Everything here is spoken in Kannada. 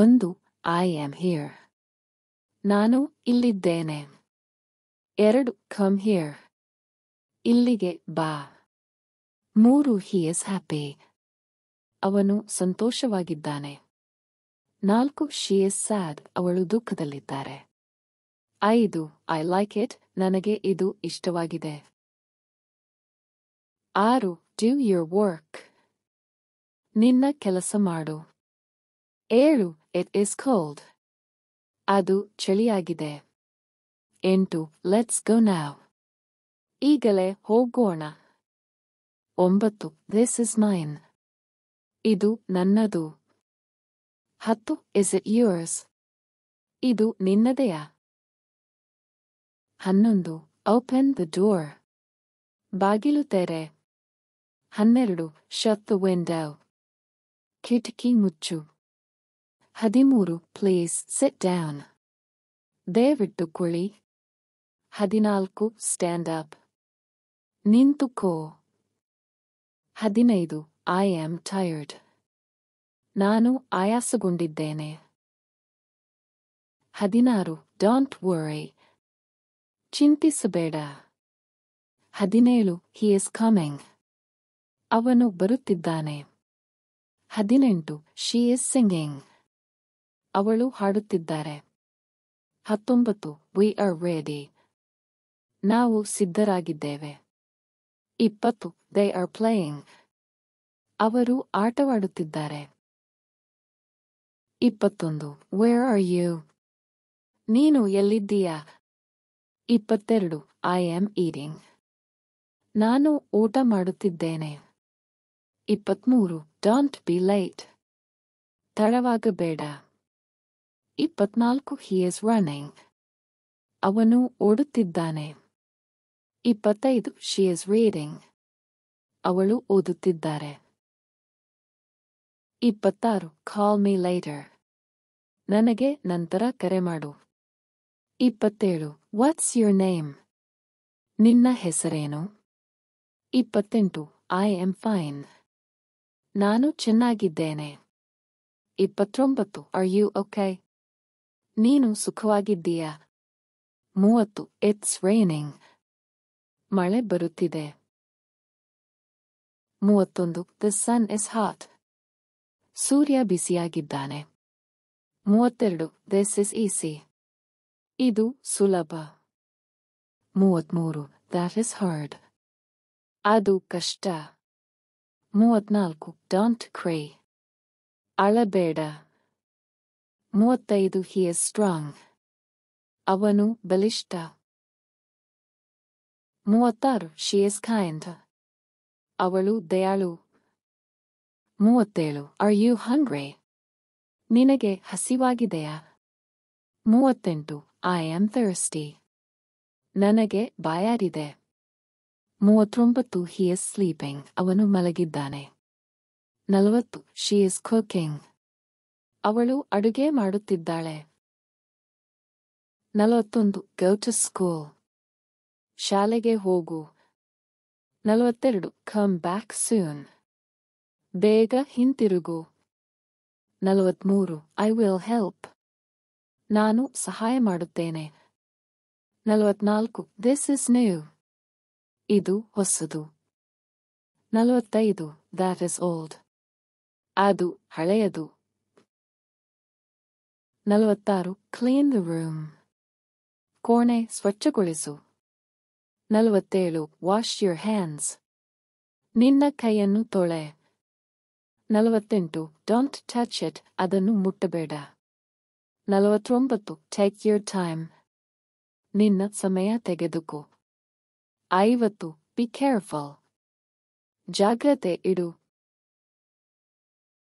ಒಂದು ಐ ಆಮ್ ಹಿಯರ್ ನಾನು ಇಲ್ಲಿದ್ದೇನೆ ಎರಡು ಕಮ್ ಹಿಯರ್ ಇಲ್ಲಿಗೆ ಬಾ ಮೂರು ಹಿ ಹ್ಯಾಪಿ ಅವನು ಸಂತೋಷವಾಗಿದ್ದಾನೆ ನಾಲ್ಕು ಶಿ ಇಸ್ ಸ್ಯಾಡ್ ಅವಳು ದುಃಖದಲ್ಲಿದ್ದಾರೆ ಐದು ಐ ಲೈಕ್ ಇಟ್ ನನಗೆ ಇದು ಇಷ್ಟವಾಗಿದೆ ಆರು ಡ್ಯೂ ಯುವರ್ ವರ್ಕ್ ನಿನ್ನ ಕೆಲಸ ಮಾಡು Eru, it is cold. Adu, chiliagide. Into, let's go now. Igale, hogorna. Ombatu, this is mine. Idu, nannadu. Hattu, is it yours? Idu, ninnadea. Hannundu, open the door. Bagilutere. Hanneru, shut the window. Kitki muchu. ಹದಿಮೂರು ಪ್ಲೇಸ್ ಸೆಟ್ ಡೌನ್ ದಯವಿಟ್ಟುಕೊಳ್ಳಿ ಹದಿನಾಲ್ಕು ಸ್ಟ್ಯಾಂಡ್ ಅಪ್ ನಿಂತುಕೋ ಹದಿನೈದು ಐ ಆಮ್ ಟಯರ್ಡ್ ನಾನು ಆಯಾಸಗೊಂಡಿದ್ದೇನೆ ಹದಿನಾರು ಡಾಂಟ್ ವರಿ ಚಿಂತಿಸಬೇಡ ಹದಿನೇಳು ಹಿ ಇಸ್ ಕಮಿಂಗ್ ಅವನು ಬರುತ್ತಿದ್ದಾನೆ ಹದಿನೆಂಟು ಶಿ ಇಸ್ ಸಿಂಗಿಂಗ್ ಅವಳು ಹಾಡುತ್ತಿದ್ದಾರೆ ಹತ್ತೊಂಬತ್ತು ವಿ ಆರ್ ರೆಡಿ ನಾವು ಸಿದ್ಧರಾಗಿದ್ದೇವೆ ಇಪ್ಪತ್ತು ದೇ ಆರ್ ಪ್ಲೇಯಿಂಗ್ ಅವರು ಆಟವಾಡುತ್ತಿದ್ದಾರೆ ಇಪ್ಪತ್ತೊಂದು ವೇರ್ ಆರ್ ಯು ನೀನು ಎಲ್ಲಿದ್ದೀಯಾ ಇಪ್ಪತ್ತೆರಡು ಐ ಆಮ್ ಈಟಿಂಗ್ ನಾನು ಊಟ ಮಾಡುತ್ತಿದ್ದೇನೆ ಇಪ್ಪತ್ಮೂರು ಡಾಂಟ್ ಬಿ ಲೈಟ್ ತಡವಾಗಬೇಡ ಇಪ್ಪತ್ನಾಲ್ಕು ಹಿ ಇಸ್ ರನ್ನಿಂಗ್ ಅವನು ಓಡುತ್ತಿದ್ದಾನೆ ಇಪ್ಪತ್ತೈದು ಶಿ ಇಸ್ ರೀಡಿಂಗ್ ಅವಳು ಓದುತ್ತಿದ್ದಾರೆ ಇಪ್ಪತ್ತಾರು ಕಾಲ್ ಮೀ ಲೈಟರ್ ನನಗೆ ನಂತರ ಕರೆ ಮಾಡು ಇಪ್ಪತ್ತೇಳು ವಾಟ್ಸ್ ಯುರ್ ನೇಮ್ ನಿನ್ನ ಹೆಸರೇನು ಇಪ್ಪತ್ತೆಂಟು ಐ ಆಮ್ ಫೈನ್ ನಾನು ಚೆನ್ನಾಗಿದ್ದೇನೆ ಇಪ್ಪತ್ತೊಂಬತ್ತು ಆರ್ ಯು ಓಕೆ ನೀನು ಸುಖವಾಗಿದ್ದೀಯಾ ಮೂವತ್ತು ಇಟ್ಸ್ ರೈನಿಂಗ್ ಮಳೆ ಬರುತ್ತಿದೆ ಮೂವತ್ತೊಂದು ದ ಸನ್ ಇಸ್ ಹಾಟ್ ಸೂರ್ಯ ಬಿಸಿಯಾಗಿದ್ದಾನೆ ಮೂವತ್ತೆರಡು ದಿಸ್ ಇಸ್ ಈಸಿ ಇದು ಸುಲಭ ಮೂವತ್ಮೂರು ದಟ್ ಇಸ್ ಹಾರ್ಡ್ ಅದು ಕಷ್ಟ ಮೂವತ್ನಾಲ್ಕು ಡಾಂಟ್ ಕ್ರೈ ಅಳಬೇಡ ಮೂವತ್ತೈದು ಹಿ ಇಸ್ ಸ್ಟ್ರಾಂಗ್ ಅವನು ಬಲಿಷ್ಠ ಮೂವತ್ತಾರು ಶಿ ಇಸ್ ಖಾಯಂಧ ಅವಳು ದಯಾಳು ಮೂವತ್ತೇಳು ಆರ್ ಯು ಹಂಗ್ರೇ ನಿನಗೆ ಹಸಿವಾಗಿದೆಯಾ ಮೂವತ್ತೆಂಟು ಐ ಆಮ್ ಥರ್ಸ್ಟಿ ನನಗೆ ಬಾಯಾರಿದೆ ಮೂವತ್ತೊಂಬತ್ತು ಹಿ ಇಸ್ ಸ್ಲೀಪಿಂಗ್ ಅವನು ಮಲಗಿದ್ದಾನೆ ನಲವತ್ತು ಶಿ ಇಸ್ ಕುಕಿಂಗ್ ಅವಳು ಅಡುಗೆ ಮಾಡುತ್ತಿದ್ದಾಳೆ ನಲವತ್ತೊಂದು ಗೌ ಟು ಸ್ಕೂಲ್ ಶಾಲೆಗೆ ಹೋಗು ನಲವತ್ತೆರಡು ಕಮ್ ಬ್ಯಾಕ್ ಸೂನ್ ಬೇಗ ಹಿಂತಿರುಗು ನಲವತ್ಮೂರು ಐ ವಿಲ್ ಹೆಲ್ಪ್ ನಾನು ಸಹಾಯ ಮಾಡುತ್ತೇನೆ ನಲವತ್ನಾಲ್ಕು ದಿಸ್ ಇಸ್ ನೇವ್ ಇದು ಹೊಸದು ನಲವತ್ತೈದು ದ್ಯಾಟ್ ಇಸ್ ಓಲ್ಡ್ ಅದು ಹಳೆಯದು ನಲವತ್ತಾರು ಕ್ಲೀನ್ ದ ರೂಮ್ ಕೋಣೆ ಸ್ವಚ್ಛಗೊಳಿಸು ನಲವತ್ತೇಳು ವಾಶ್ ಯುರ್ ಹ್ಯಾಂಡ್ಸ್ ನಿನ್ನ ಕೈಯನ್ನು ತೊಳೆ ನಲವತ್ತೆಂಟು ಡೋಂಟ್ ಟಚ್ ಇಟ್ ಅದನ್ನು ಮುಟ್ಟಬೇಡ ನಲವತ್ತೊಂಬತ್ತು ಟೇಕ್ ಯುರ್ ಟೈಮ್ ನಿನ್ನ ಸಮಯ ತೆಗೆದುಕೋ ಐವತ್ತು ಬಿ ಕೇರ್ಫುಲ್ ಜಾಗ್ರತೆ ಇಡು